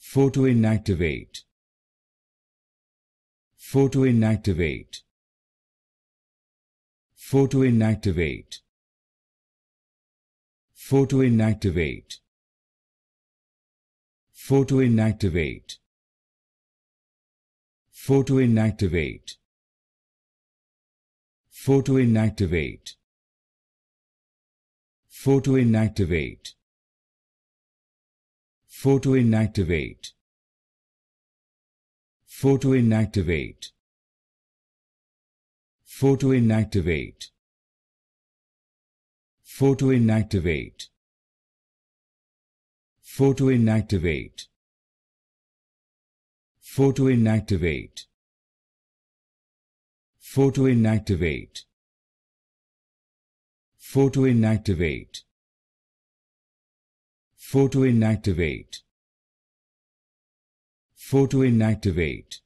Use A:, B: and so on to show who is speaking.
A: Photo inactivate. Photo inactivate. Photo inactivate. Photo inactivate. Photo inactivate. Photo inactivate. Photo inactivate. Photo inactivate. Photo inactivate. Photo inactivate. Photo inactivate. Photo inactivate. Photo inactivate. Photo inactivate. Photo inactivate. Photo inactivate. Photo inactivate. Photo inactivate.